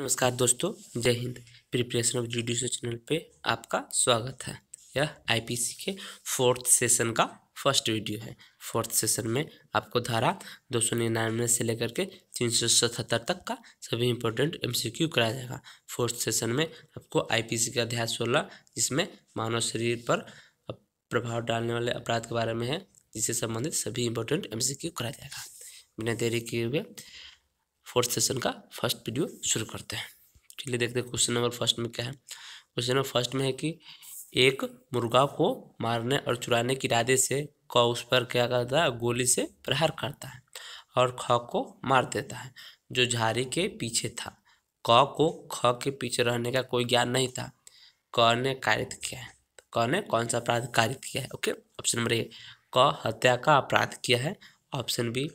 नमस्कार दोस्तों जय हिंद प्रिपरेशन ऑफ जुडिशल चैनल पे आपका स्वागत है यह आईपीसी के फोर्थ सेशन का फर्स्ट वीडियो है फोर्थ सेशन में आपको धारा दो सौ निन्यानवे से लेकर के तीन सौ सतहत्तर तक का सभी इंपॉर्टेंट एमसीक्यू कराया जाएगा फोर्थ सेशन में आपको आईपीसी का अध्याय सोलह जिसमें मानव शरीर पर प्रभाव डालने वाले अपराध के बारे में है जिससे संबंधित सभी इंपॉर्टेंट एमसीक्यू कराया जाएगा बिना देरी किए हुए फोर्थ सेशन का फर्स्ट वीडियो शुरू करते हैं चलिए देखते हैं क्वेश्चन नंबर फर्स्ट में क्या है क्वेश्चन नंबर फर्स्ट में है कि एक मुर्गा को मारने और चुराने के इरादे से क उस पर क्या करता है गोली से प्रहार करता है और ख को मार देता है जो झाड़ी के पीछे था क को ख के पीछे रहने का कोई ज्ञान नहीं था क ने कारित किया है तो क ने कौन सा अपराध कारित किया है ओके ऑप्शन नंबर ए क हत्या का अपराध किया है ऑप्शन बी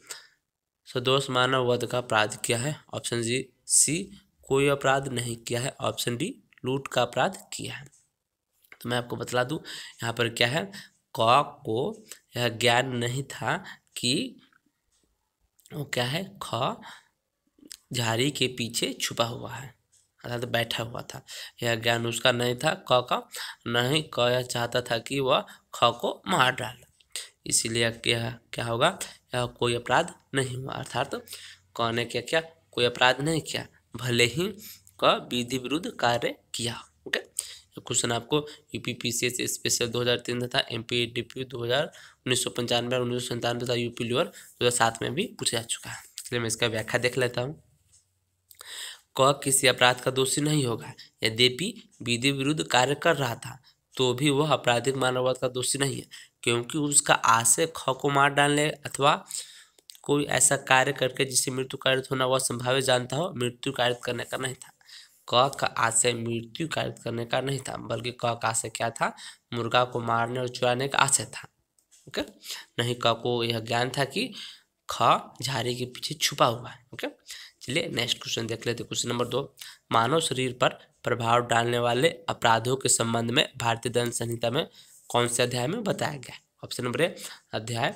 सो दोष मानव वध का अपराध किया है ऑप्शन जी सी कोई अपराध नहीं किया है ऑप्शन डी लूट का अपराध किया है तो मैं आपको बतला दूं यहाँ पर क्या है क को यह ज्ञान नहीं था कि वो क्या है ख झाड़ी के पीछे छुपा हुआ है अर्थात बैठा हुआ था यह ज्ञान उसका नहीं था क का नहीं क यह चाहता था कि वह ख को मार डाल इसीलिए क्या क्या होगा कोई अपराध नहीं हुआ अर्थात कहने क ने क्या क्या कोई अपराध नहीं किया भले ही क विधि विरुद्ध कार्य किया ओके क्वेश्चन आपको U P P C special दो हज़ार तीन तथा एम पी डी पी दो हज़ार उन्नीस सौ पंचानवे और उन्नीस सौ संतानवे तथा यू पी लोअर दो हज़ार सात में भी पूछा जा चुका है इसलिए मैं इसका व्याख्या देख लेता हूँ क किसी अपराध का दोषी नहीं होगा यद्यपि विधि विरुद्ध कार्य कर रहा था तो भी वह आपराधिक मानववाद का दोषी नहीं है क्योंकि उसका आशय ख को मार डालने अथवा कोई ऐसा कार्य करके जिससे मृत्यु कारित होना वह संभाव्य जानता हो मृत्यु कारित करने का नहीं था क का आशय मृत्यु कारित करने का नहीं था बल्कि क का आशय क्या था मुर्गा को मारने और चुराने का आशय था ओके नहीं क को यह ज्ञान था कि ख झाड़ी के पीछे छुपा हुआ है ओके चलिए नेक्स्ट क्वेश्चन देख लेते क्वेश्चन नंबर दो मानव शरीर पर प्रभाव डालने वाले अपराधों के संबंध में भारतीय दंड संहिता में कौन से अध्याय में बताया गया ऑप्शन नंबर ए अध्याय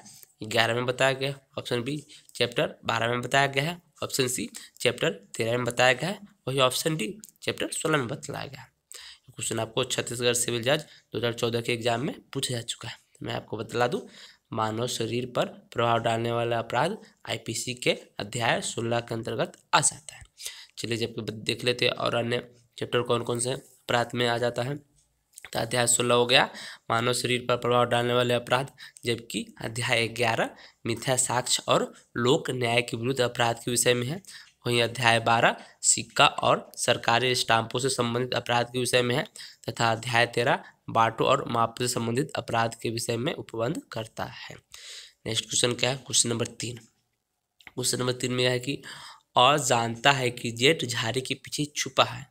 ग्यारह में बताया गया ऑप्शन बी चैप्टर बारह में बताया गया है ऑप्शन सी चैप्टर तेरह में बताया गया है वही ऑप्शन डी चैप्टर सोलह में बताया गया क्वेश्चन आपको छत्तीसगढ़ सिविल जज दो हज़ार चौदह के एग्जाम में पूछा जा चुका है तो मैं आपको बतला दूँ मानव शरीर पर प्रभाव डालने वाला अपराध आईपीसी के अध्याय सोलह के अंतर्गत आ जाता है चलिए जब देख लेते हैं और अन्य चैप्टर कौन कौन से अपराध में आ जाता है तो अध्याय सोलह हो गया मानव शरीर पर प्रभाव डालने वाले अपराध जबकि अध्याय ग्यारह मिथ्या साक्ष्य और लोक न्याय के विरुद्ध अपराध के विषय में है वहीं अध्याय बारह सिक्का और सरकारी स्टाम्पों से संबंधित अपराध के विषय में है तथा अध्याय तेरह बाटो और माप से संबंधित अपराध के विषय में उपबंध करता है नेक्स्ट क्वेश्चन क्या है क्वेश्चन नंबर तीन क्वेश्चन नंबर तीन में यह है कि और जानता है कि जेट झाड़ी के पीछे छुपा है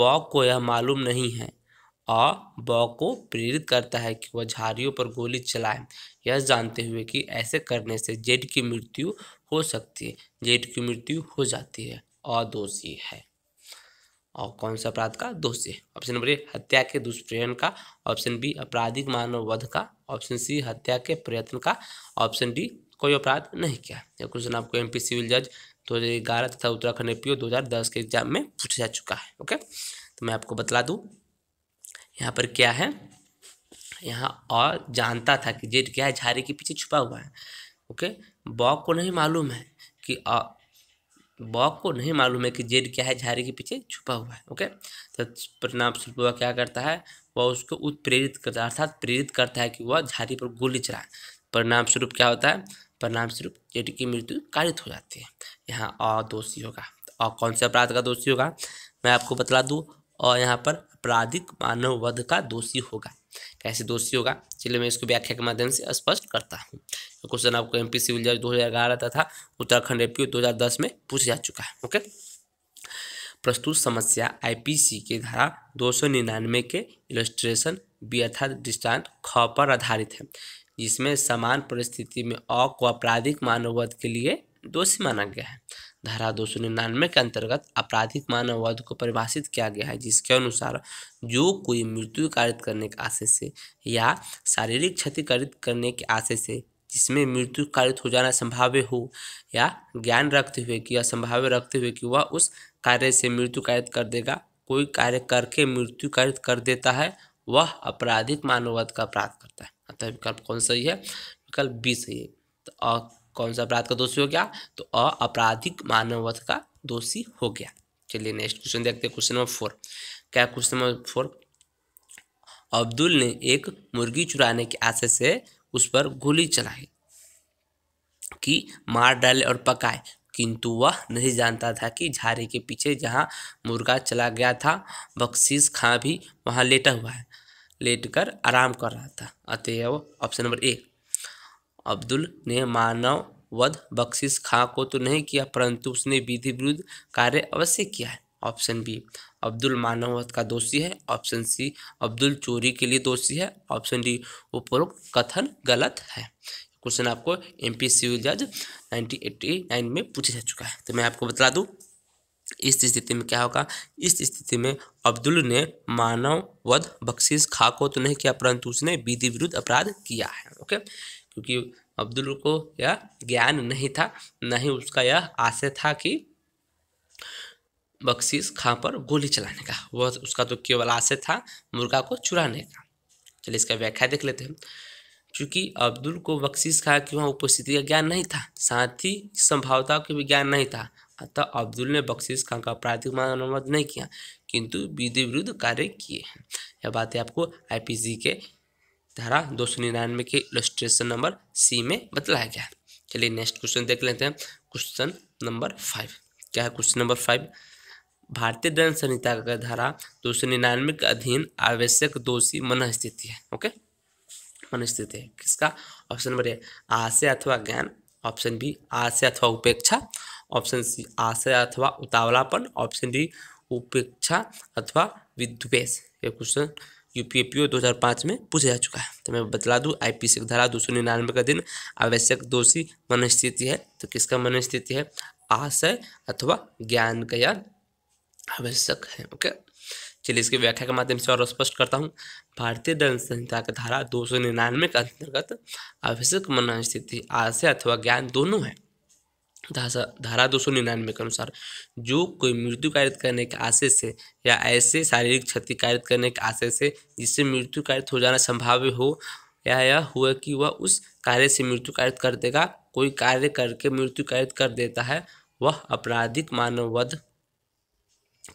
बॉ को यह मालूम नहीं है और बॉ को प्रेरित करता है कि वह झाड़ियों पर गोली चलाए यह जानते हुए कि ऐसे करने से जेड की मृत्यु हो सकती है जेड की मृत्यु हो जाती है और दोषी है और कौन सा अपराध का दोषी है ऑप्शन नंबर ए हत्या के दुष्प्रयत्न का ऑप्शन बी आपराधिक मानव वध का ऑप्शन सी हत्या के प्रयत्न का ऑप्शन डी कोई अपराध नहीं किया यह क्वेश्चन आपको पी सिविल जज दो हज़ार ग्यारह तथा उत्तराखंड एपीओ दो हज़ार दस के एग्जाम में पूछा जा चुका है ओके तो मैं आपको बतला दूँ यहाँ पर क्या है यहाँ और जानता था कि जेड क्या है झाड़ी के पीछे छुपा हुआ है ओके बॉक को नहीं मालूम है कि बॉक को नहीं मालूम है कि जेड क्या है झाड़ी के पीछे छुपा हुआ है ओके तो परिणाम स्वरूप वह क्या करता है वह उसको उत्प्रेरित करता है अर्थात प्रेरित करता है कि वह झाड़ी पर गोली चलाए परिणाम स्वरूप क्या होता है परिणाम स्वरूप जेड की मृत्यु कारित हो जाती है यहाँ अ दोषी होगा और तो कौन से अपराध का दोषी होगा मैं आपको बता दूँ और यहाँ पर आपराधिक मानव वध का दोषी होगा कैसे दोषी होगा चलिए मैं इसको व्याख्या के माध्यम से स्पष्ट करता हूँ क्वेश्चन आपको एम पी सिविल जज ग्यारह तथा उत्तराखंड एपीओ दस में पूछ जा चुका है ओके प्रस्तुत समस्या आईपीसी के धारा दो सौ निन्यानवे के इलस्ट्रेशन बी अर्थात दृष्टांत ख पर आधारित है जिसमें समान परिस्थिति में अ को आपराधिक मानववध के लिए दोषी माना गया है धारा दो सौ निन्यानवे के अंतर्गत आपराधिक मानववाद को परिभाषित किया गया है जिसके अनुसार जो कोई मृत्यु कारित करने के आशय से या शारीरिक क्षति कारित करने के आशय से जिसमें मृत्यु कारित हो जाना संभाव्य हो या ज्ञान रखते हुए कि या संभाव्य रखते हुए कि वह उस कार्य से मृत्यु कारित कर देगा कोई कार्य करके मृत्यु कारित कर देता है वह मानव मानववाद का अपराध करता है अतः विकल्प कौन सही है विकल्प बी सही है तो कौन सा अपराध का दोषी हो गया तो अपराधिक आपराधिक मानववध का दोषी हो गया चलिए नेक्स्ट क्वेश्चन देखते हैं क्वेश्चन नंबर फोर क्या क्वेश्चन नंबर फोर अब्दुल ने एक मुर्गी चुराने के आशय से उस पर गोली चलाई कि मार डाले और पकाए किंतु वह नहीं जानता था कि झाड़ी के पीछे जहाँ मुर्गा चला गया था बख्शीस खां भी वहां लेटा हुआ है लेट कर आराम कर रहा था अतएव ऑप्शन नंबर एक अब्दुल ने मानव वध बख्शिश खां को तो नहीं किया परंतु उसने विधि विरुद्ध कार्य अवश्य किया है ऑप्शन बी अब्दुल मानव वध का दोषी है ऑप्शन सी अब्दुल चोरी के लिए दोषी है ऑप्शन डी उपरोक्त कथन गलत है क्वेश्चन आपको एम पी सिविल जज नाइनटीन में पूछा जा चुका है तो मैं आपको बता दूँ इस स्थिति में क्या होगा इस स्थिति में अब्दुल ने मानव वध बख्शिश खा को तो नहीं किया परंतु उसने विधि विरुद्ध अपराध किया है ओके क्योंकि अब्दुल को यह ज्ञान नहीं था न ही उसका यह आशय था कि बख्शीस खां पर गोली चलाने का वह उसका तो केवल आशय था मुर्गा को चुराने का चलिए इसका व्याख्या देख लेते हैं क्योंकि अब्दुल को बख्शीस खां की वहाँ उपस्थिति का ज्ञान नहीं था साथ ही संभावता का भी ज्ञान नहीं था अतः अब्दुल ने बख्शीस खां का अपराधिक मानव नहीं किया किंतु विधि विरुद्ध कार्य किए हैं यह बातें आपको आई के धारा दो सौ निन्यानवे के इलस्ट्रेशन नंबर सी में बतलाया गया चलिए नेक्स्ट क्वेश्चन देख लेते हैं क्वेश्चन नंबर फाइव क्या है क्वेश्चन नंबर फाइव भारतीय दंड संहिता का धारा दो सौ निन्यानवे के अधीन आवश्यक दोषी मन स्थिति है ओके मन स्थिति है किसका ऑप्शन नंबर ए आशय अथवा ज्ञान ऑप्शन बी आशय अथवा उपेक्षा ऑप्शन सी आशय अथवा उतावलापन ऑप्शन डी उपेक्षा अथवा विद्वेष ये क्वेश्चन यूपीएपीओ 2005 दो हज़ार पाँच में पूछा जा चुका है तो मैं बतला दूँ आई पी सी धारा दो सौ निन्यानवे का दिन आवश्यक दोषी मनस्थिति है तो किसका मनस्थिति है आशय अथवा ज्ञान का यह आवश्यक है ओके चलिए इसकी व्याख्या के माध्यम से और स्पष्ट करता हूँ भारतीय दंड संहिता का धारा दो सौ निन्यानवे के अंतर्गत आवश्यक मनस्थिति आशय अथवा ज्ञान दोनों है धारा दो सौ निन्यानवे के अनुसार जो कोई मृत्यु कारित करने के आशय से या ऐसे शारीरिक क्षति कारित करने के आशय से जिससे मृत्यु कारित हो जाना संभाव्य हो या यह हुआ कि वह उस कार्य से मृत्यु कारित कर देगा कोई कार्य करके मृत्यु कारित कर देता है वह आपराधिक मानववध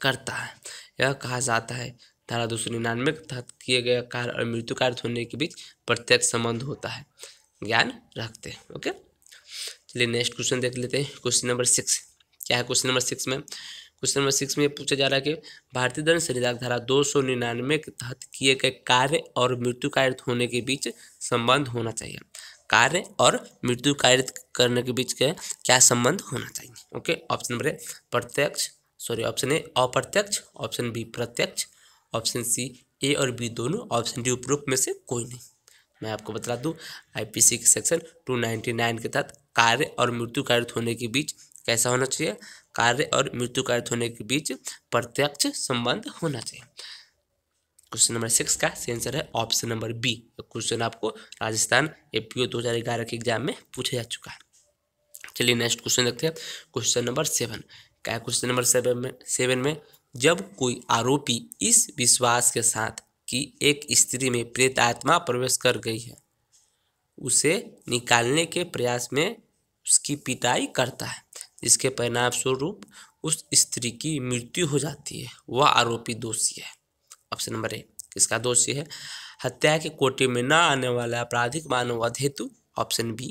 करता है यह कहा जाता है धारा दो सौ निन्यानवे के तहत किए गए कार्य और मृत्यु कार्य होने के बीच प्रत्यक्ष संबंध होता है ज्ञान रखते हैं ओके चलिए नेक्स्ट क्वेश्चन देख लेते हैं क्वेश्चन नंबर सिक्स क्या है क्वेश्चन नंबर सिक्स में क्वेश्चन नंबर सिक्स में पूछा जा रहा है कि भारतीय दंड संहिता धारा दो सौ निन्यानवे के तहत किए गए कार्य और मृत्यु कार्य होने के बीच संबंध होना चाहिए कार्य और मृत्यु कार्य करने के बीच के क्या संबंध होना चाहिए ओके ऑप्शन नंबर ए प्रत्यक्ष सॉरी ऑप्शन ए अप्रत्यक्ष ऑप्शन बी प्रत्यक्ष ऑप्शन सी ए और बी दोनों ऑप्शन डी उपरोक्त में से कोई नहीं मैं आपको बता दूं आईपीसी के सेक्शन 299 के तहत कार्य और मृत्यु कारित होने के बीच कैसा होना चाहिए कार्य और मृत्यु कारित होने के बीच प्रत्यक्ष संबंध होना चाहिए क्वेश्चन नंबर सिक्स का आंसर है ऑप्शन नंबर बी क्वेश्चन आपको राजस्थान एपीओ 2011 के एग्जाम में पूछा जा चुका है चलिए नेक्स्ट क्वेश्चन देखते हैं क्वेश्चन नंबर सेवन क्या क्वेश्चन नंबर सेवन में सेवन में जब कोई आरोपी इस विश्वास के साथ कि एक स्त्री में प्रेत आत्मा प्रवेश कर गई है उसे निकालने के प्रयास में उसकी पिटाई करता है जिसके परिणाम स्वरूप उस स्त्री की मृत्यु हो जाती है वह आरोपी दोषी है ऑप्शन नंबर ए किसका दोषी है हत्या के कोटे में न आने वाला आपराधिक मानववाद हेतु ऑप्शन बी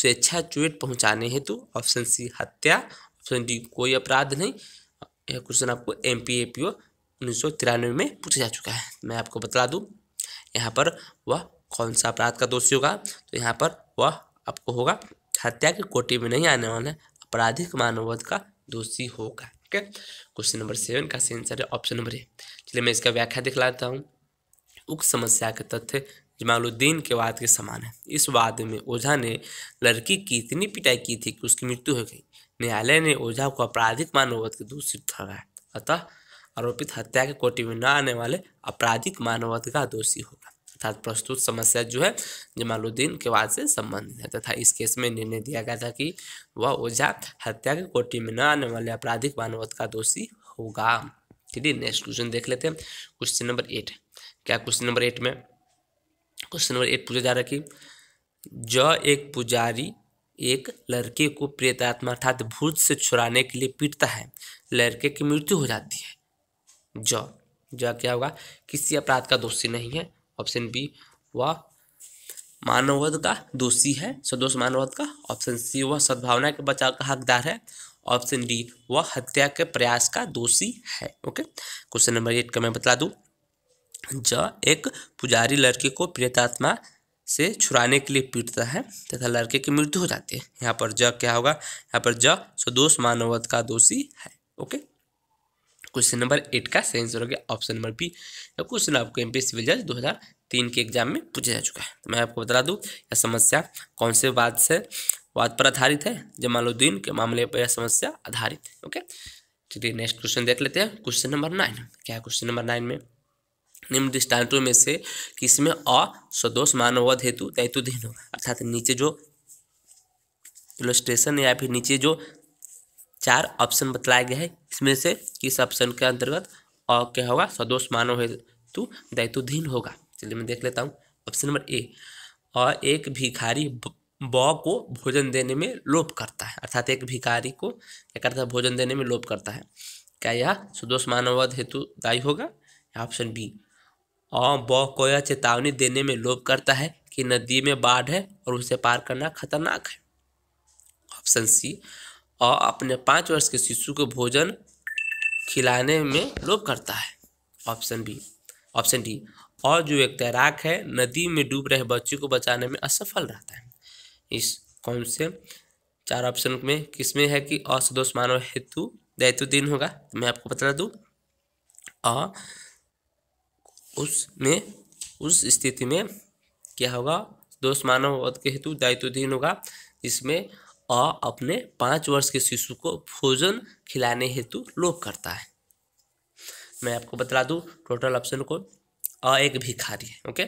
स्वेच्छा चुएट पहुंचाने हेतु ऑप्शन सी हत्या ऑप्शन डी कोई अपराध नहीं यह क्वेश्चन आपको M P A P O उन्नीस सौ तिरानवे में पूछा जा चुका है मैं आपको बता दूं यहाँ पर वह कौन सा अपराध का दोषी होगा तो यहाँ पर वह आपको होगा हत्या की कोटि में नहीं आने वाला आपराधिक मानवध का दोषी होगा ठीक है क्वेश्चन नंबर सेवन का सही आंसर है ऑप्शन नंबर ए चलिए मैं इसका व्याख्या दिखलाता हूँ उक्त समस्या के तथ्य जमालुद्दीन के वाद के समान है इस वाद में ओझा ने लड़की की इतनी पिटाई की थी कि उसकी मृत्यु हो गई न्यायालय ने ओझा को आपराधिक मानवध के दोषी ठहराया अतः आरोपित हत्या के कोटि में न आने वाले आपराधिक मानवध का दोषी होगा अर्थात प्रस्तुत समस्या जो है जमालुद्दीन के वाद से संबंधित है तथा इस केस में निर्णय दिया गया था कि वह ओझा हत्या की कोटि में न आने वाले आपराधिक मानवत का दोषी होगा है नेक्स्ट क्वेश्चन देख लेते हैं क्वेश्चन नंबर एट क्या क्वेश्चन नंबर एट में क्वेश्चन नंबर एट पूछा जा रहा है कि ज एक पुजारी एक लड़के को प्रेतात्मा अर्थात भूत से छुड़ाने के लिए पीटता है लड़के की मृत्यु हो जाती है ज ज क्या होगा किसी अपराध का दोषी नहीं है ऑप्शन बी वह मानववध का दोषी है सदोष मानववध का ऑप्शन सी वह सद्भावना के बचाव का हकदार है ऑप्शन डी वह हत्या के प्रयास का दोषी है ओके क्वेश्चन नंबर एट का मैं बता दूं ज एक पुजारी लड़के को प्रेतात्मा से छुड़ाने के लिए पीटता है तथा लड़के की मृत्यु हो जाती है यहाँ पर ज क्या होगा यहाँ पर ज सदोष मानववध का दोषी है ओके क्वेश्चन नंबर एट का सही आंसर हो गया ऑप्शन नंबर बी क्वेश्चन आपको एम पी एस रिजल्ट दो हज़ार तीन के एग्जाम में पूछा जा चुका है तो मैं आपको बता दूँ यह समस्या कौन से बात से बात पर आधारित है जमालुद्दीन के मामले पर यह समस्या आधारित है ओके चलिए नेक्स्ट क्वेश्चन देख लेते हैं क्वेश्चन नंबर नाइन क्या है क्वेश्चन नंबर नाइन में निम्न दृष्टांतों में से किसमें असदोष स्वदोष मानववध हेतु तैतुधीन होगा अर्थात नीचे जो इलोस्ट्रेशन या फिर नीचे जो चार ऑप्शन बतलाया गया है इसमें से किस ऑप्शन के अंतर्गत और क्या होगा सदोष मानव हेतु दैतुधीन होगा चलिए मैं देख लेता हूँ ऑप्शन नंबर ए और एक भिखारी बौ को भोजन देने में लोप करता है अर्थात एक भिखारी को क्या करता है भोजन देने में लोप करता है क्या यह सुदोष मानववाद हेतु दायी होगा ऑप्शन बी और बौ को यह चेतावनी देने में लोप करता है कि नदी में बाढ़ है और उसे पार करना खतरनाक है ऑप्शन सी और अपने पाँच वर्ष के शिशु को भोजन खिलाने में लोभ करता है ऑप्शन बी ऑप्शन डी और जो एक तैराक है नदी में डूब रहे बच्चे को बचाने में असफल रहता है इस कौन से चार ऑप्शन में किसमें है कि असदोष मानव हेतु दैतु दिन होगा तो मैं आपको बता दूँ और उसमें उस स्थिति में क्या होगा दोष मानव के हेतु दायित्वधीन होगा इसमें अपने पाँच वर्ष के शिशु को भोजन खिलाने हेतु लोप करता है मैं आपको बता दूँ टोटल ऑप्शन को अ एक भिखारी है ओके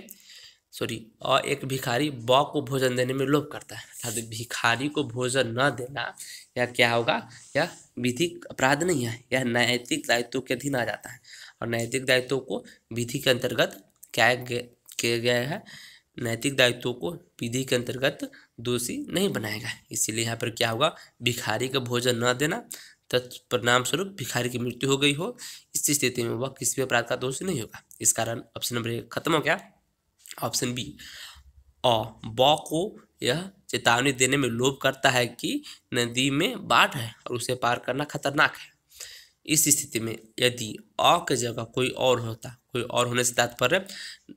सॉरी अ एक भिखारी ब को भोजन देने में लोप करता है अर्थात भिखारी को भोजन न देना या क्या होगा यह विधिक अपराध नहीं है यह नैतिक दायित्व के अधीन आ जाता है और नैतिक दायित्व को विधि के अंतर्गत क्या किया गया है नैतिक दायित्वों को विधि के अंतर्गत दोषी नहीं बनाएगा इसीलिए यहाँ पर क्या होगा भिखारी का भोजन न देना तत्परिणाम स्वरूप भिखारी की मृत्यु हो गई हो इस स्थिति में वह किसी भी अपराध का दोषी नहीं होगा इस कारण ऑप्शन नंबर एक खत्म हो गया ऑप्शन बी अ ब को यह चेतावनी देने में लोभ करता है कि नदी में बाढ़ है और उसे पार करना खतरनाक है इस स्थिति में यदि अ के जगह कोई और होता कोई और होने से तात्पर्य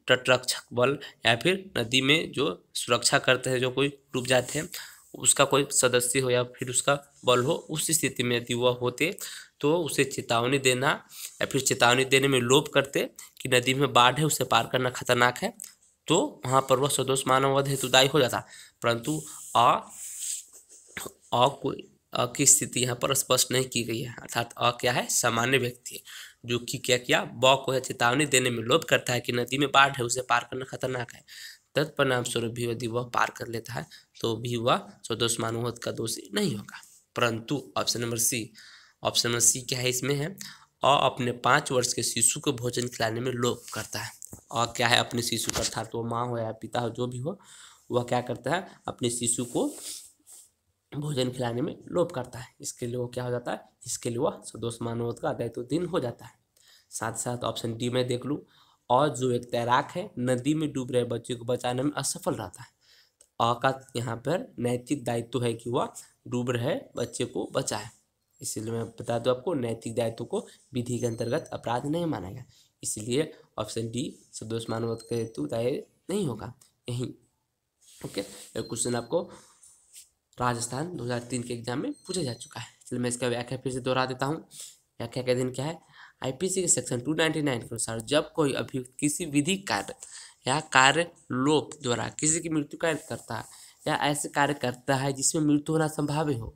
तटरक्षक बल या फिर नदी में जो सुरक्षा करते हैं जो कोई डूब जाते हैं उसका कोई सदस्य हो या फिर उसका बल हो उस स्थिति में यदि वह होते तो उसे चेतावनी देना या फिर चेतावनी देने में लोप करते कि नदी में बाढ़ है उसे पार करना खतरनाक है तो वहाँ पर वह सदोष मानव हेतुदायी हो जाता परंतु अ को अ की स्थिति यहाँ पर स्पष्ट नहीं की गई है अर्थात अ क्या है सामान्य व्यक्ति जो कि क्या किया ब को है चेतावनी देने में लोभ करता है कि नदी में बाढ़ है उसे पार करना खतरनाक है तत्परिणाम स्वरूप भी यदि वह पार कर लेता है तो भी वह स्वदोष मानुवत का दोषी नहीं होगा परंतु option number C option number C क्या है इसमें है अ अपने पाँच वर्ष के शिशु को भोजन खिलाने में लोभ करता है अ क्या है अपने शिशु का अर्थात वो माँ हो या पिता हो जो भी हो वह क्या करता है अपने शिशु को भोजन खिलाने में लोप करता है इसके लिए वो क्या हो जाता है इसके लिए वह सदोष मानवत का दायित्व दिन हो जाता है साथ साथ ऑप्शन डी में देख लूँ और जो एक तैराक है नदी में डूब रहे बच्चे को बचाने में असफल रहता है अ तो का यहाँ पर नैतिक दायित्व है कि वह डूब रहे बच्चे को बचाए इसलिए मैं बता दूँ आपको नैतिक दायित्व को विधि के अंतर्गत अपराध नहीं माना गया इसलिए ऑप्शन डी सदोष मानवत का हेतु दायर नहीं होगा यहीं ओके क्वेश्चन आपको राजस्थान 2003 के एग्जाम में पूछा जा चुका है चलिए मैं इसका व्याख्या फिर से दोहरा देता हूँ व्याख्या का दिन क्या है आईपीसी के सेक्शन 299 के अनुसार जब कोई अभियुक्त किसी विधि कार्य या कार्य लोप द्वारा किसी की मृत्यु का करता है या ऐसे कार्य करता है जिसमें मृत्यु होना संभाव्य हो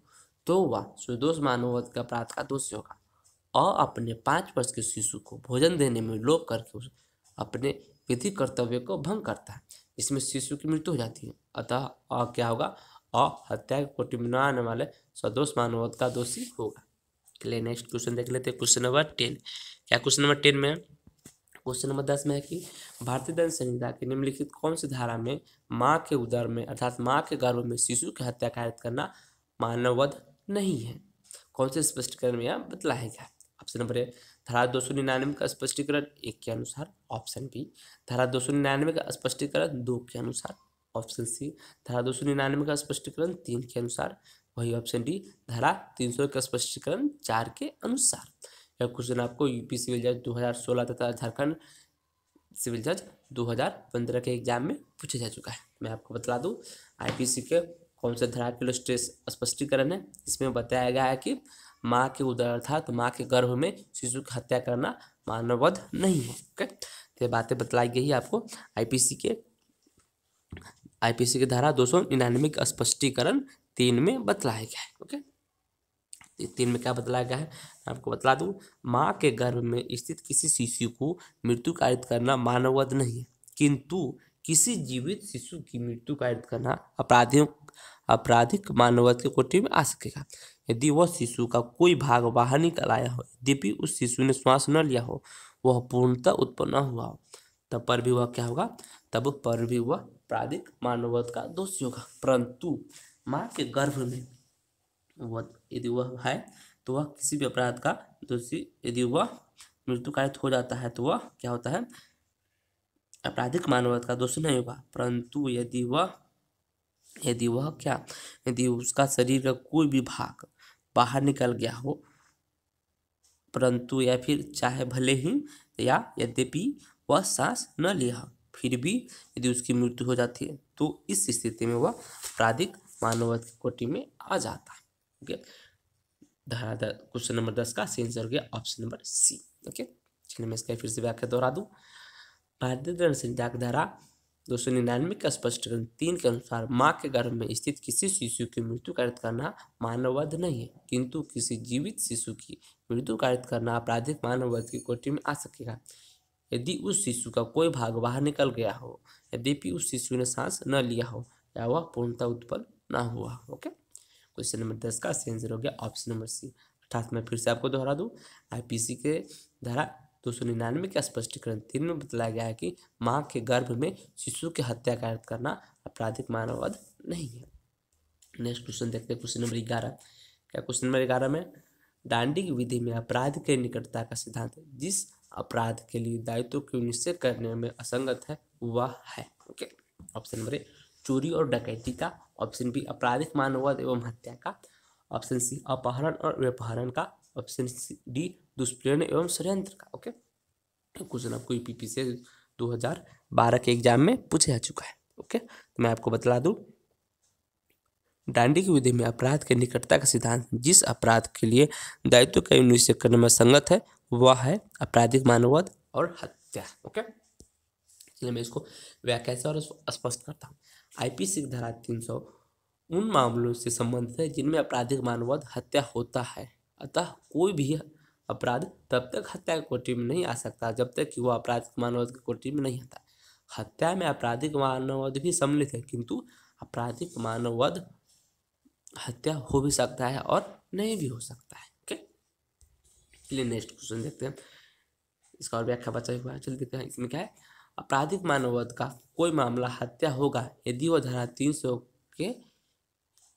तो वह सुदोष मानववध का अपराध का दोषी होगा और अपने पाँच वर्ष के शिशु को भोजन देने में लोप करके अपने विधि कर्तव्य को भंग करता है इसमें शिशु की मृत्यु हो जाती है अतः क्या होगा और हत्या को आने वाले सदोष का दोषी होगा चलिए नेक्स्ट क्वेश्चन देख लेते हैं क्वेश्चन नंबर टेन क्या क्वेश्चन नंबर टेन में क्वेश्चन नंबर दस में है कि भारतीय दंड संहिता के निम्नलिखित कौन सी धारा में माँ के उदर में अर्थात माँ के गर्भ में शिशु की हत्या कार्य करना मानववध नहीं है कौन से स्पष्टीकरण में यह बतलाया गया ऑप्शन नंबर ए धारा दो सौ निन्यानवे का स्पष्टीकरण एक के अनुसार ऑप्शन बी धारा दो सौ निन्यानवे का स्पष्टीकरण दो के अनुसार ऑप्शन सी धारा दो सौ का स्पष्टीकरण तीन के अनुसार वही ऑप्शन डी धारा तीन सौ का स्पष्टीकरण चार के अनुसार यह क्वेश्चन आपको यूपी सिविल जज दो तथा झारखंड सिविल जज 2015 के एग्जाम में पूछा जा चुका है मैं आपको बता दूं आईपीसी के कौन से धारा के लिए स्पष्टीकरण है इसमें बताया गया है कि माँ के उदर अर्थात माँ के गर्भ में शिशु की हत्या करना मानववध नहीं है ओके तो ये बातें बतलाई गई है आपको आईपीसी के आईपीसी की धारा दो सौ निन्यानवे का स्पष्टीकरण तीन में बतलाया गया है ओके तीन में क्या बतलाया गया है आपको बतला दूं माँ के गर्भ में स्थित किसी शिशु को मृत्यु कारित करना मानववध नहीं है किंतु किसी जीवित शिशु की मृत्यु कारित करना अपराधियों आपराधिक मानवत के कोटि में आ सकेगा यदि वह शिशु का कोई भाग बाहर निकल आया हो यद्यपि उस शिशु ने श्वास न लिया हो वह पूर्णतः उत्पन्न हुआ हो तब पर भी वह क्या होगा तब पर भी वह प्राधिक मानवत का दोष होगा परंतु माँ के गर्भ में वह यदि वह है तो वह किसी भी अपराध का दोषी यदि वह मृत्यु हो जाता है तो वह क्या होता है आपराधिक मानवत का दोष नहीं होगा परंतु यदि वह यदि वह क्या यदि उसका शरीर का कोई भी भाग बाहर निकल गया हो परंतु या फिर चाहे भले ही या यद्यपि वह सांस न लिया फिर भी यदि उसकी मृत्यु हो जाती है तो इस स्थिति में वह आपराधिक मानववध की कोटि में आ जाता है ठीक धारा क्वेश्चन नंबर दस का सेंसर हो गया ऑप्शन नंबर सी ओके चलिए मैं इसका फिर से व्याख्या दोहरा दूँ भारतीय दंड संहिता की धारा दो सौ निन्यानवे के स्पष्टीकरण तीन के अनुसार माँ के गर्भ में स्थित किसी शिशु की मृत्यु कारित करना मानववध नहीं है किंतु किसी जीवित शिशु की मृत्यु कारित करना आपराधिक मानववध की कोटि में आ सकेगा यदि उस शिशु का कोई भाग बाहर निकल गया हो यद्यपि उस शिशु ने सांस न लिया हो या वह पूर्णतः उत्पन्न ना हुआ हो ओके क्वेश्चन नंबर दस का आंसर हो गया ऑप्शन नंबर सी अर्थात मैं फिर से आपको दोहरा दूँ सी के धारा दो सौ निन्यानवे के स्पष्टीकरण तीन में बताया गया है कि माँ के गर्भ में शिशु के हत्या करना आपराधिक मानववाद नहीं है नेक्स्ट क्वेश्चन देखते हैं क्वेश्चन नंबर ग्यारह क्या क्वेश्चन नंबर ग्यारह में की विधि में अपराध के निकटता का सिद्धांत जिस अपराध के लिए दायित्व के निश्चय करने में असंगत है वह है ओके ऑप्शन नंबर ए चोरी और डकैती का ऑप्शन बी आपराधिक मानववाद एवं हत्या का ऑप्शन सी अपहरण और व्यपहरण का ऑप्शन डी दुष्प्रेरण एवं षडयंत्र का ओके क्वेश्चन आपको यू पी से 2012 के एग्जाम में पूछा जा चुका है ओके तो मैं आपको बतला दूं डांडी की विधि में अपराध के निकटता का सिद्धांत जिस अपराध के लिए दायित्व का निश्चय करने में संगत है वह है आपराधिक मानववाद और हत्या ओके इसलिए मैं इसको व्याख्या से और स्पष्ट करता हूँ आई पी की धारा तीन सौ उन मामलों से संबंधित है जिनमें आपराधिक मानववाद हत्या होता है अतः कोई भी अपराध तब तक हत्या की कोटि में नहीं आ सकता जब तक कि वह आपराधिक मानववाद की कोटि में नहीं आता हत्या में आपराधिक मानववाद भी सम्मिलित है किंतु आपराधिक मानववाद हत्या हो भी सकता है और नहीं भी हो सकता है चलिए नेक्स्ट क्वेश्चन देखते हैं इसका और व्याख्या अच्छा बचा हुआ है चलिए देखते हैं इसमें क्या है आपराधिक मानववध का कोई मामला हत्या होगा यदि वह धारा तीन सौ के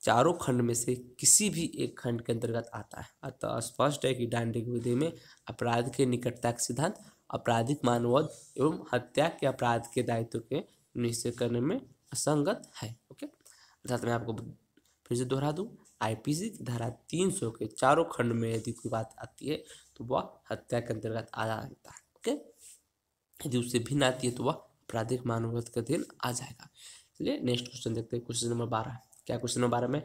चारों खंड में से किसी भी एक खंड के अंतर्गत आता है अतः स्पष्ट है कि डांडिक विधि में अपराध के निकटता के सिद्धांत आपराधिक मानवध एवं हत्या के अपराध के दायित्व के निश्चय करने में असंगत है ओके अर्थात मैं आपको फिर से दोहरा दूँ आईपीसी की धारा 300 के चारों खंड में यदि कोई बात आती है तो वह हत्या के अंतर्गत आ जाता है ओके यदि उससे भिन्न आती है तो वह आपराधिक मानवत का दिन आ जाएगा चलिए नेक्स्ट क्वेश्चन देखते हैं क्वेश्चन नंबर बारह क्या क्वेश्चन नंबर बारह में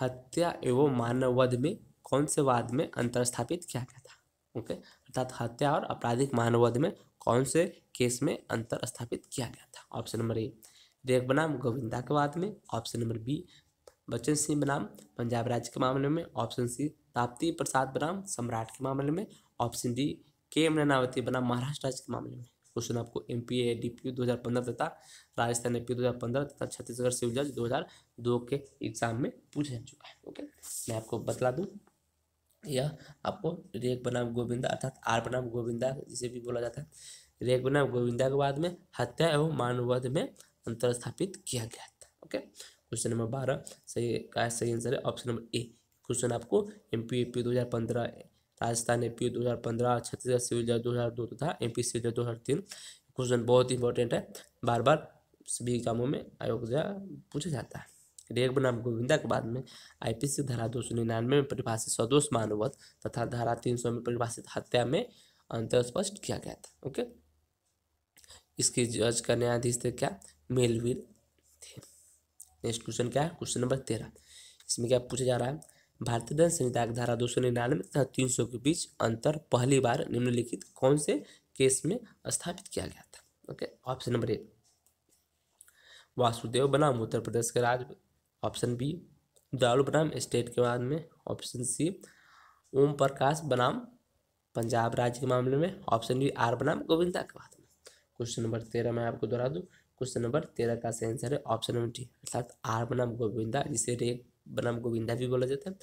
हत्या एवं मानववध में कौन से वाद में अंतर स्थापित किया गया था ओके अर्थात हत्या और आपराधिक मानववध में कौन से केस में अंतर स्थापित किया गया था ऑप्शन नंबर ए रेग बनाम गोविंदा के वाद में option number B Bachchan Singh बनाम पंजाब राज्य के मामले में ऑप्शन सी ताप्ती प्रसाद बनाम सम्राट के मामले में option D K M Nanavati बनाम महाराष्ट्र राज्य के मामले में क्वेश्चन आपको M P A D P दो हज़ार पंद्रह तथा राजस्थान एम पी दो हज़ार पंद्रह तथा छत्तीसगढ़ सिविल जज दो हज़ार दो के एग्जाम में पूछा जा चुका है ओके मैं आपको बतला दूँ यह आपको रेख बनाम गोविंदा अर्थात आर बनाम गोविंदा जिसे भी बोला जाता है रेख बनाम गोविंदा के बाद में हत्या एवं मानवध में अंतर स्थापित किया गया था ओके क्वेश्चन नंबर बारह सही का सही आंसर है ऑप्शन नंबर ए क्वेश्चन आपको एम पी ए पी दो हज़ार पंद्रह राजस्थान एम पी दो हज़ार पंद्रह छत्तीसगढ़ सिविल जज दो हज़ार दो तथा एम पी सिविल जज दो हज़ार तीन क्वेश्चन बहुत इंपॉर्टेंट है बार बार सभी कामों में आयोग पूछा जाता है रेग बनाम गोविंदा के बाद में आईपीसी धारा दो सौ निन्यानवे में परिभाषित स्वदोष मानवत तथा धारा तीन सौ में परिभाषित हत्या में अंतर स्पष्ट किया गया था ओके इसकी जज का न्यायाधीश थे क्या मेलवीर नेक्स्ट क्वेश्चन क्या है क्वेश्चन नंबर तेरह इसमें क्या पूछा जा रहा है भारतीय दंड संहिता की धारा दो सौ निन्यानवे तथा तीन सौ के बीच अंतर पहली बार निम्नलिखित कौन से केस में स्थापित किया गया था okay option number A Vasudev बनाम उत्तर प्रदेश के राज ऑप्शन बी दयालु बनाम स्टेट के बाद में ऑप्शन सी ओम प्रकाश बनाम पंजाब राज्य के मामले में ऑप्शन बी आर बनाम गोविंदा के बाद में क्वेश्चन नंबर तेरह मैं आपको दोहरा दूँ क्वेश्चन नंबर तेरह का सही आंसर है ऑप्शन नंबर डी अर्थात आर बनाम गोविंदा जिसे रेग बनाम गोविंदा भी बोला जाता है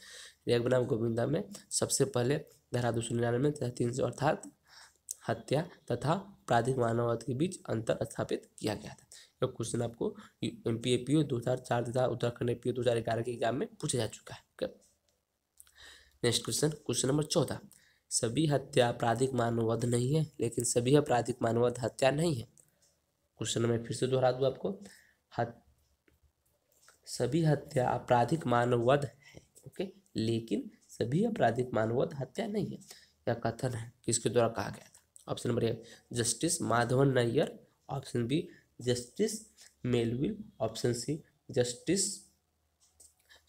रेग बनाम गोविंदा में सबसे पहले धारा दो सौ निन्यानवे तथा तीन सौ अर्थात हत्या तथा प्राधिक मानववाद के बीच अंतर स्थापित किया गया था यह क्वेश्चन आपको M P A P O दो हज़ार चार तथा उत्तराखंड ए पी ओ दो हज़ार ग्यारह के एग्जाम में पूछा जा चुका है नेक्स्ट क्वेश्चन क्वेश्चन नंबर चौदह सभी हत्या आपराधिक मानवध नहीं है लेकिन सभी आपराधिक मानवध हत्या नहीं है क्वेश्चन मैं फिर से दोहरा दूँ आपको हत सभी हत्या आपराधिक मानववध है ओके लेकिन सभी आपराधिक मानववध हत्या नहीं है यह कथन है किसके द्वारा कहा गया था option number A justice Madhavan Nair option B justice Melvill option C justice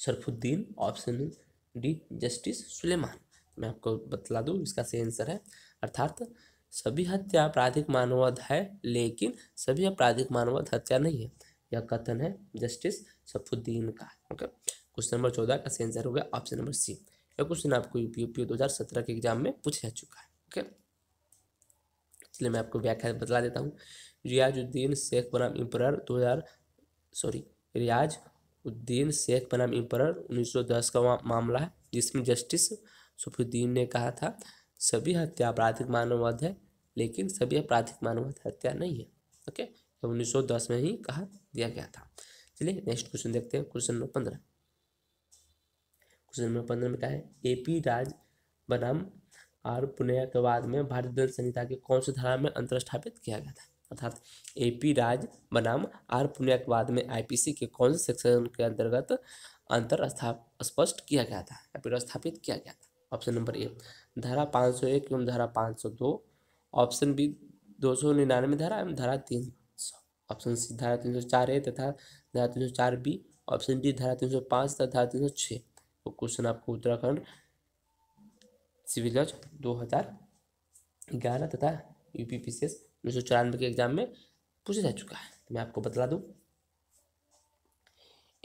Sharfuddin option D justice Suleman मैं आपको बतला दूँ इसका सही आंसर है अर्थात सभी हत्या आपराधिक मानवाध है लेकिन सभी आपराधिक मानवाध हत्या नहीं है यह कथन है जस्टिस सफुद्दीन का ओके क्वेश्चन नंबर चौदह का सेंसर हो गया ऑप्शन नंबर सी यह क्वेश्चन आपको यूपीयूपी दो हजार सत्रह के एग्जाम में पूछा जा चुका है ओके इसलिए मैं आपको व्याख्या बतला देता हूँ रियाजुद्दीन शेख बनाम इम्पर दो हजार सॉरी रियाज उद्दीन शेख बनाम इम्पर 1910 का मामला है जिसमें जस्टिस सफुद्दीन ने कहा था सभी हत्या आपराधिक मानववाद है लेकिन सभी आपराधिक मानववाद हत्या नहीं है ओके तो 1910 में ही कहा दिया गया था चलिए नेक्स्ट क्वेश्चन देखते हैं क्वेश्चन नंबर पंद्रह क्वेश्चन नंबर पंद्रह में क्या है ए पी राज बनाम आर पुनिया के बाद में भारतीय दंड संहिता के कौन से धारा में अंतर स्थापित किया गया था अर्थात ए पी राज बनाम आर पुनिया के बाद में आईपीसी के कौन से सेक्शन के अंतर्गत अंतर स्पष्ट किया गया था या फिर स्थापित किया गया था ऑप्शन नंबर ए धारा पाँच सौ एक एवं धारा पाँच सौ दो ऑप्शन बी दो सौ निन्यानवे धारा एवं धारा तीन सौ ऑप्शन सी धारा तीन सौ चार ए तथा धारा तीन सौ चार बी ऑप्शन डी धारा तीन सौ पाँच तथा धारा तीन सौ छः तो क्वेश्चन आपको उत्तराखंड सिविल जज दो हज़ार ग्यारह तथा U P P C S उन्नीस सौ चौरानवे के एग्जाम में पूछा जा चुका है तो मैं आपको बता दूँ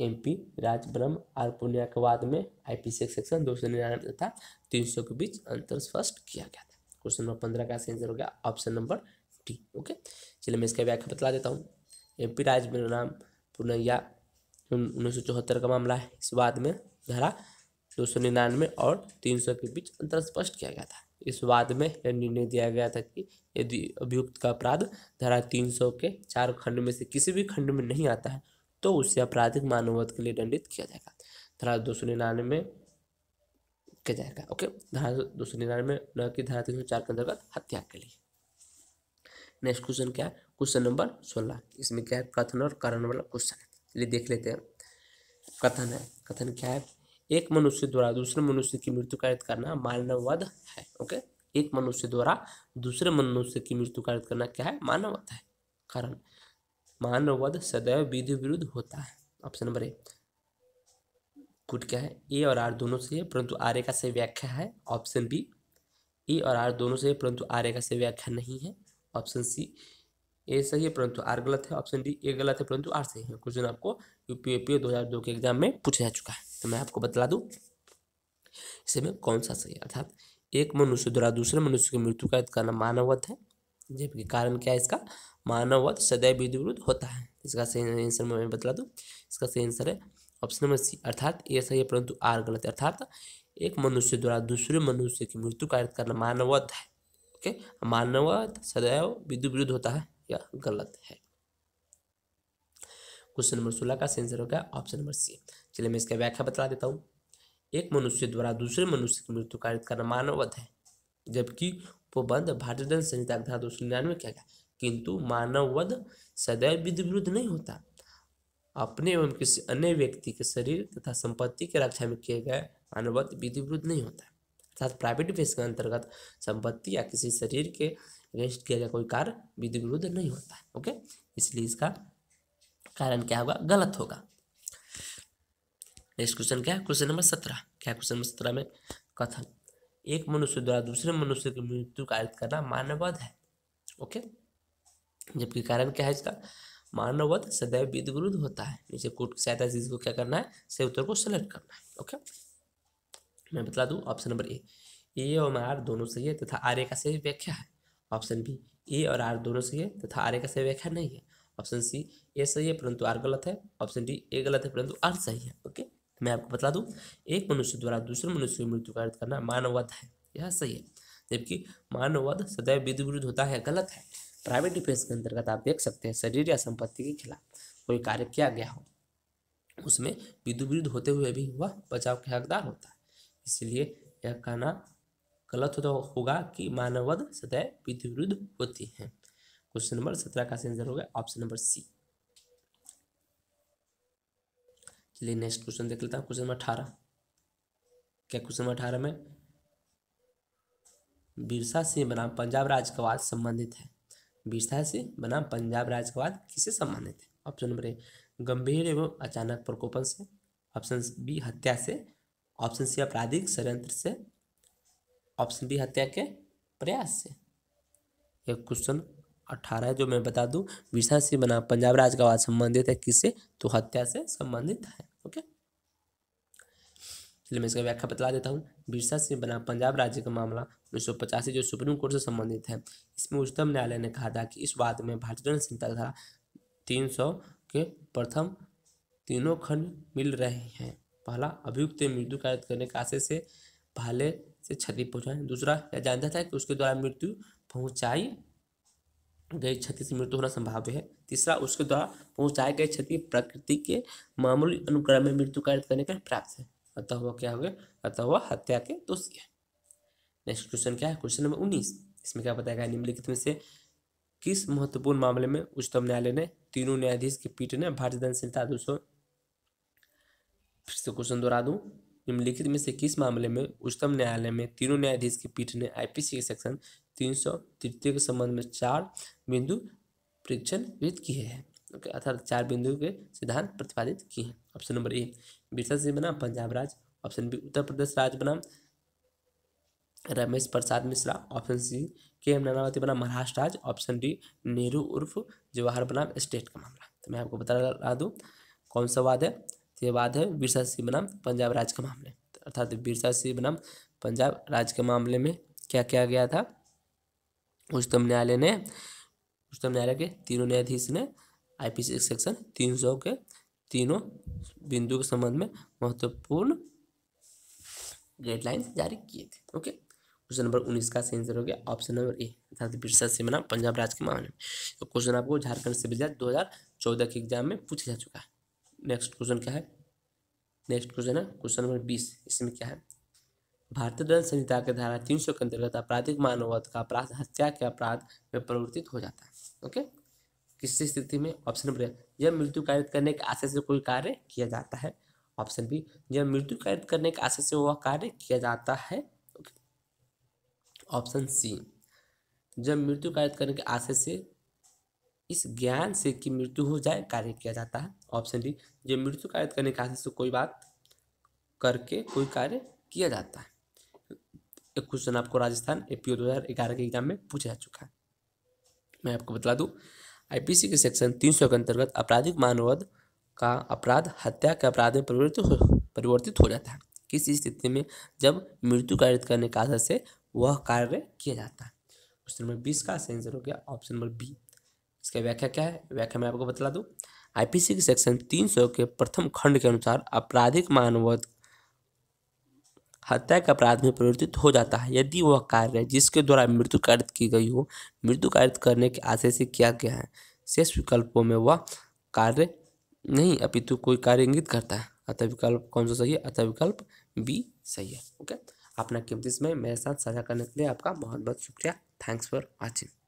एम पी राजब्रह्म और पूर्णिया के बाद में आई पी सी सेक्शन दो सौ निन्यानवे तथा तीन सौ के बीच अंतर स्पष्ट किया गया था क्वेश्चन नंबर पंद्रह का आंसर हो गया ऑप्शन नंबर डी ओके चलिए मैं इसका व्याख्या बतला देता हूँ एम पी राजब्रह्म नाम पूर्णिया उन्नीस सौ चौहत्तर का मामला है इस बाद में धारा दो सौ निन्यानवे और तीन सौ के बीच अंतर स्पष्ट किया गया था इस बाद में यह निर्णय दिया गया था कि यदि अभियुक्त का अपराध धारा तीन सौ के चार खंड में से किसी भी खंड में नहीं आता है तो उसे आपराधिक मानववध के लिए दंडित किया जाएगा धारा दो सौ निन्यानवे में किया जाएगा ओके धारा दो सौ निन्यानवे न की धारा तीन सौ चार के अंतर्गत हत्या के लिए नेक्स्ट क्वेश्चन क्या है क्वेश्चन नंबर सोलह इसमें क्या है कथन और कारण वाला क्वेश्चन है चलिए देख लेते हैं कथन है कथन क्या है एक मनुष्य द्वारा दूसरे मनुष्य की मृत्यु कारित करना मानववध है ओके एक मनुष्य द्वारा दूसरे मनुष्य की मृत्यु कारित करना क्या है मानववध है कारण मानववध सदैव विधि विरुद्ध होता है ऑप्शन नंबर ए कुट क्या है ए और आर दोनों से है परंतु आर्य का से व्याख्या है ऑप्शन बी ए और आर दोनों से है परंतु आर्य का से व्याख्या नहीं है ऑप्शन सी ए सही है परंतु आर गलत है ऑप्शन डी ए गलत है परंतु आर सही है क्वेश्चन आपको यूपी एपीओ दो हज़ार दो के एग्जाम में पूछा जा चुका है तो मैं आपको बता दू इसमें कौन सा सही है अर्थात एक मनुष्य द्वारा दूसरे मनुष्य की मृत्यु का करना मानववध है जबकि कारण क्या है इसका मानववाद सदैव विधि विरुद्ध होता है इसका सही आंसर मैं बता दूँ इसका सही आंसर है ऑप्शन नंबर सी अर्थात ये सही है परंतु आर गलत है अर्थात एक मनुष्य द्वारा दूसरे मनुष्य की मृत्यु कार्य करना मानववाद है ओके मानववाद सदैव विधि विरुद्ध होता है यह गलत है क्वेश्चन नंबर सोलह का सेंसर हो गया ऑप्शन नंबर सी चलिए मैं इसका व्याख्या बता देता हूँ एक मनुष्य द्वारा दूसरे मनुष्य की मृत्यु कार्य करना मानववध है जबकि वो बंद भारतीय दंड संहिता के धारा दो सौ निन्यानवे किया गया किंतु मानव वध सदैव विधि विरुद्ध नहीं होता अपने एवं किसी अन्य व्यक्ति के शरीर तथा संपत्ति के रक्षा में किए गए वध विधि विरुद्ध नहीं होता अर्थात प्राइवेट फेस के अंतर्गत संपत्ति या किसी शरीर के अगेंस्ट किया गया कोई कार्य विधि विरुद्ध नहीं होता है ओके इसलिए इसका कारण क्या होगा गलत होगा नेक्स्ट क्वेश्चन क्या है क्वेश्चन नंबर सत्रह क्या क्वेश्चन नंबर सत्रह में कथन एक मनुष्य द्वारा दूसरे मनुष्य की मृत्यु का कारित करना मानववध है ओके जबकि कारण क्या है इसका मानववध सदैव विध विरुद्ध होता है जैसे कोर्ट की सहायता से इसको क्या करना है सही उत्तर को सेलेक्ट करना है ओके मैं बता दूं ऑप्शन नंबर ए ए और आर दोनों सही है तथा आर्य का सही व्याख्या है ऑप्शन बी ए और आर दोनों सही है तथा आर्य का सही व्याख्या नहीं है ऑप्शन सी ए सही है परंतु आर गलत है ऑप्शन डी ए गलत है परंतु आर सही है ओके मैं आपको बता दूं एक मनुष्य द्वारा दूसरे मनुष्य की मृत्यु का अर्थ करना मानववाद है यह सही है जबकि मानववाद सदैव विध विरुद्ध होता है गलत है प्राइवेट डिफेंस के अंतर्गत आप देख सकते हैं शरीर या संपत्ति के खिलाफ कोई कार्य किया गया हो उसमें विध विरुद्ध होते हुए भी वह बचाव के हकदार होता है इसलिए यह कहना गलत होता तो होगा कि मानववाद सदैव विध विरुद्ध होती है क्वेश्चन नंबर सत्रह का आंसर होगा ऑप्शन नंबर सी चलिए नेक्स्ट क्वेश्चन देख लेता हूँ क्वेश्चन नंबर अठारह क्या क्वेश्चन नंबर अठारह में बिरसा सिंह बनाम पंजाब राज्य का बाद संबंधित है बिरसा सिंह बनाम पंजाब राज्य का बाद किससे संबंधित है ऑप्शन नंबर ए गंभीर एवं अचानक प्रकोपन से ऑप्शन बी हत्या से ऑप्शन सी आपराधिक षडयंत्र से ऑप्शन बी हत्या के प्रयास से यह क्वेश्चन अठारह जो मैं बता दूं विषय से बना पंजाब राज्य का वाद संबंधित है किससे तो हत्या से संबंधित है चलिए मैं इसका व्याख्या बता देता हूँ बिरसा से बना पंजाब राज्य का मामला उन्नीस सौ जो सुप्रीम कोर्ट से संबंधित है इसमें उच्चतम न्यायालय ने कहा था कि इस बात में भारतीय जनता संहिता धारा तीन के प्रथम तीनों खंड मिल रहे हैं पहला अभियुक्त मृत्यु कार्य करने के आशय से पहले से क्षति पहुंचाए दूसरा यह जानता था कि उसके द्वारा मृत्यु पहुंचाई गई क्षति से मृत्यु होना संभाव्य है तीसरा उसके द्वारा पहुंचाई गई क्षति प्रकृति के मामूली अनुक्रम में मृत्यु कार्य करने का प्राप्त है अतः वह क्या हुए अतः वह हत्या के दोषी है नेक्स्ट क्वेश्चन क्या है क्वेश्चन नंबर उन्नीस इसमें क्या बताया गया निम्नलिखित में से किस महत्वपूर्ण मामले में उच्चतम न्यायालय ने तीनों न्यायाधीश की पीठ ने भारतीय दंडशीलता दोषों फिर से क्वेश्चन दोहरा दूं निम्नलिखित में से किस मामले में उच्चतम न्यायालय में तीनों न्यायाधीश की पीठ ने आईपीसी के सेक्शन तीन सौ तृतीय के संबंध में चार बिंदु परीक्षण विहित किए हैं अर्थात चार बिंदुओं के सिद्धांत प्रतिपादित किए हैं option number A Birsa Singh बना पंजाब राज ऑप्शन बी उत्तर प्रदेश राज्य बना Ramesh Prasad Mishra option C K M Nanavati बना महाराष्ट्र राज्य ऑप्शन डी नेहरू उर्फ जवाहर बनाम स्टेट का मामला तो मैं आपको बता रहा दूँ कौन सा वाद है तो ये वाद है बिरसा सिंह बनाम पंजाब राज्य के मामले तो अर्थात बिरसा सिंह बनाम पंजाब राज्य के मामले में क्या किया गया था उच्चतम न्यायालय ने उच्चतम न्यायालय के तीनों न्यायाधीश ने आई पी सी सेक्शन तीन सौ के तीनों बिंदु के संबंध में महत्वपूर्ण गाइडलाइंस जारी किए थे ओके क्वेश्चन नंबर उन्नीस का सही आंसर हो गया ऑप्शन नंबर ए अर्थात बिरसा से बना पंजाब राज्य के मामले में तो क्वेश्चन आपको झारखंड सिविल जज दो हज़ार चौदह के एग्जाम में पूछा जा चुका है नेक्स्ट क्वेश्चन क्या है नेक्स्ट क्वेश्चन है क्वेश्चन नंबर बीस इसमें क्या है भारतीय दंड संहिता के धारा तीन सौ के अंतर्गत आपराधिक मानवता का अपराध हत्या के अपराध में परिवर्तित हो जाता है ओके किससे स्थिति में ऑप्शन नंबर जब मृत्यु कार्य करने के आशय से कोई कार्य किया जाता है ऑप्शन बी जब मृत्यु कार्य करने के आशय से वह कार्य किया जाता है ऑप्शन सी जब मृत्यु कार्य करने के आशय से इस ज्ञान से कि मृत्यु हो जाए कार्य किया जाता है ऑप्शन डी जब मृत्यु कार्य करने के आशय से कोई बात करके कोई कार्य किया जाता है एक क्वेश्चन आपको राजस्थान एपीओ पी दो हज़ार ग्यारह के एग्जाम में पूछा जा चुका है मैं आपको बता दूं आईपीसी के सेक्शन सौ के अंतर्गत आपराधिक मानव का अपराध हत्या के अपराध में परिवर्तित हो परिवर्तित हो जाता है किस स्थिति में जब मृत्यु कार्य करने का आधार से वह कार्य किया जाता है क्वेश्चन नंबर बीस का आंसर हो गया ऑप्शन नंबर बी इसका व्याख्या क्या है व्याख्या मैं आपको बतला दूँ आईपीसी के सेक्शन 300 के प्रथम खंड के अनुसार आपराधिक मानवध हत्या के अपराध में परिवर्तित हो जाता है यदि वह कार्य जिसके द्वारा मृत्यु कारित की गई हो मृत्यु कारित करने के आशय से किया गया है शेष विकल्पों में वह कार्य नहीं अपितु कोई कार्य इंगित करता है अतः विकल्प कौन सा सही है अतः विकल्प बी सही है ओके अपना कीमती समय मेरे साथ साझा करने के लिए आपका बहुत बहुत शुक्रिया थैंक्स फॉर वॉचिंग